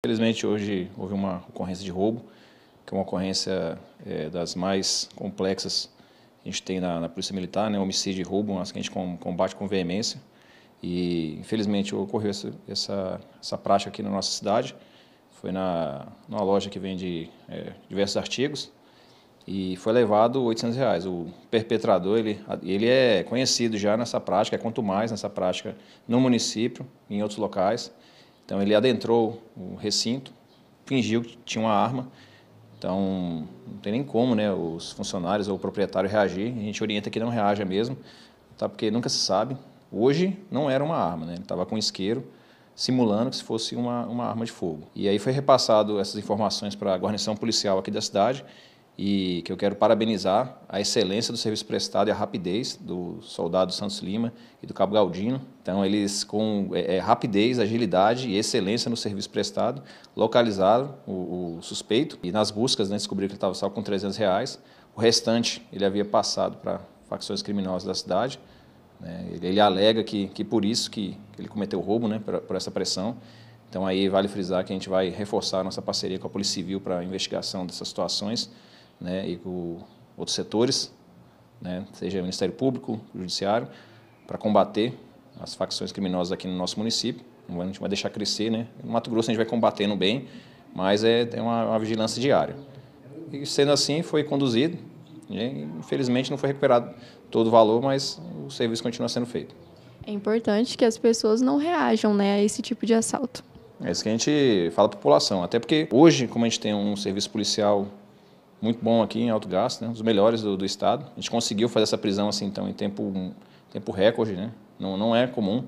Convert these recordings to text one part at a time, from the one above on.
Infelizmente, hoje houve uma ocorrência de roubo, que é uma ocorrência é, das mais complexas que a gente tem na, na Polícia Militar, né? homicídio e roubo, mas que a gente combate com veemência. E, infelizmente, ocorreu essa, essa, essa prática aqui na nossa cidade. Foi na, numa loja que vende é, diversos artigos e foi levado 800 reais. O perpetrador, ele, ele é conhecido já nessa prática, é quanto mais nessa prática no município, em outros locais. Então ele adentrou o recinto, fingiu que tinha uma arma. Então não tem nem como, né, os funcionários ou o proprietário reagir. A gente orienta que não reaja mesmo, tá? Porque nunca se sabe. Hoje não era uma arma, né? Ele estava com um isqueiro simulando que se fosse uma, uma arma de fogo. E aí foi repassado essas informações para a guarnição policial aqui da cidade e que eu quero parabenizar a excelência do serviço prestado e a rapidez do soldado Santos Lima e do Cabo Galdino. Então, eles com é, é rapidez, agilidade e excelência no serviço prestado localizaram o, o suspeito e nas buscas né, descobriram que ele estava só com 300 reais. O restante ele havia passado para facções criminosas da cidade. Né? Ele, ele, alega que, que por isso que, que ele cometeu o roubo, né, por, por essa pressão. Então aí vale frisar que a gente vai reforçar a nossa parceria com a Polícia Civil para a investigação dessas situações né, e com outros setores, né, seja Ministério Público, Judiciário, para combater as facções criminosas aqui no nosso município. A gente vai deixar crescer, né? No Mato Grosso a gente vai combatendo bem, mas é, é uma, uma vigilância diária. E sendo assim, foi conduzido. Né, e, infelizmente não foi recuperado todo o valor, mas o serviço continua sendo feito. É importante que as pessoas não reajam né, a esse tipo de assalto. É isso que a gente fala para a população. Até porque hoje, como a gente tem um serviço policial muito bom aqui em alto gasto, né? um dos melhores do, do, estado. A gente conseguiu fazer essa prisão assim, então, em tempo, tempo recorde, né? Não, não é comum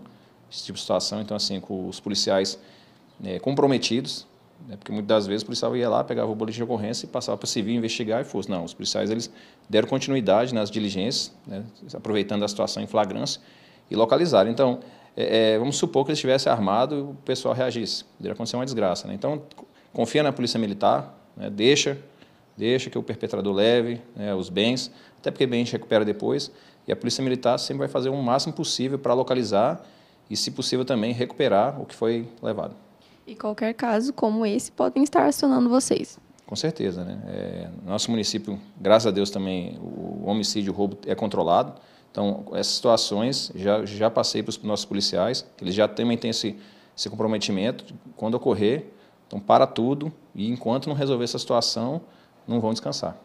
esse tipo de situação. Então, assim, com os policiais é, comprometidos, né? porque muitas das vezes o policial ia lá, pegava o boletim de ocorrência e passava para o civil investigar e fosse. Não, os policiais eles deram continuidade nas diligências, né? aproveitando a situação em flagrância e localizaram. Então, é, é, vamos supor que ele estivesse armado e o pessoal reagisse. Poderia acontecer uma desgraça. Né? Então, confia na polícia militar, né? deixa deixa que o perpetrador leve né, os bens, até porque bens recupera depois, e a polícia militar sempre vai fazer o máximo possível para localizar e, se possível, também recuperar o que foi levado. E qualquer caso como esse podem estar acionando vocês. Com certeza, né? É, nosso município, graças a Deus também, o homicídio, o roubo é controlado. Então, essas situações já, já passei para os nossos policiais, eles já também têm esse, esse comprometimento. Quando ocorrer, então para tudo e enquanto não resolver essa situação, não vão descansar.